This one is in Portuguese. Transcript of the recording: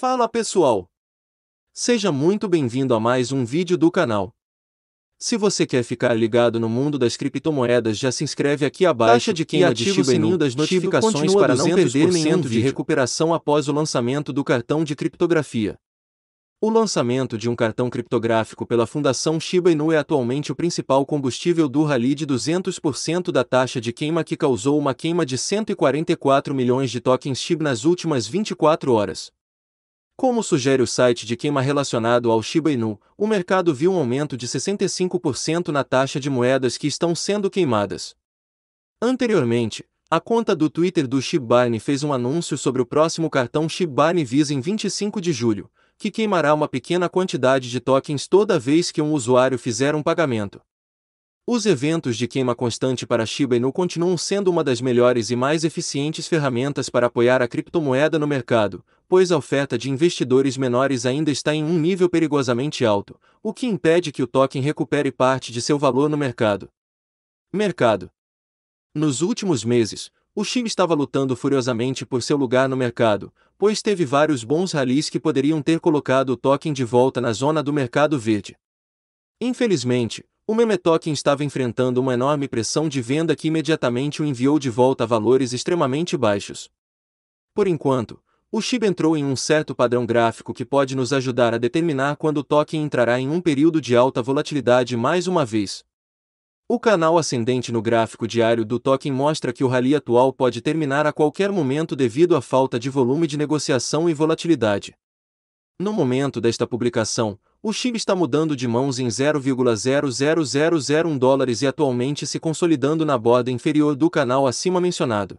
Fala pessoal! Seja muito bem-vindo a mais um vídeo do canal. Se você quer ficar ligado no mundo das criptomoedas, já se inscreve aqui abaixo Taxa de quem e ativa o sininho das notificações para não perder nenhum tipo de recuperação após o lançamento do cartão de criptografia. O lançamento de um cartão criptográfico pela Fundação Shiba Inu é atualmente o principal combustível do rally de 200% da taxa de queima que causou uma queima de 144 milhões de tokens SHIB nas últimas 24 horas. Como sugere o site de queima relacionado ao Shiba Inu, o mercado viu um aumento de 65% na taxa de moedas que estão sendo queimadas. Anteriormente, a conta do Twitter do Shibane fez um anúncio sobre o próximo cartão Shibane Visa em 25 de julho, que queimará uma pequena quantidade de tokens toda vez que um usuário fizer um pagamento. Os eventos de queima constante para Shiba Inu continuam sendo uma das melhores e mais eficientes ferramentas para apoiar a criptomoeda no mercado, pois a oferta de investidores menores ainda está em um nível perigosamente alto, o que impede que o token recupere parte de seu valor no mercado. Mercado: Nos últimos meses, o Chile estava lutando furiosamente por seu lugar no mercado, pois teve vários bons ralis que poderiam ter colocado o token de volta na zona do mercado verde. Infelizmente, o meme token estava enfrentando uma enorme pressão de venda que imediatamente o enviou de volta a valores extremamente baixos. Por enquanto, o SHIB entrou em um certo padrão gráfico que pode nos ajudar a determinar quando o token entrará em um período de alta volatilidade mais uma vez. O canal ascendente no gráfico diário do token mostra que o rally atual pode terminar a qualquer momento devido à falta de volume de negociação e volatilidade. No momento desta publicação, o SHIB está mudando de mãos em 0,00001 dólares e atualmente se consolidando na borda inferior do canal acima mencionado.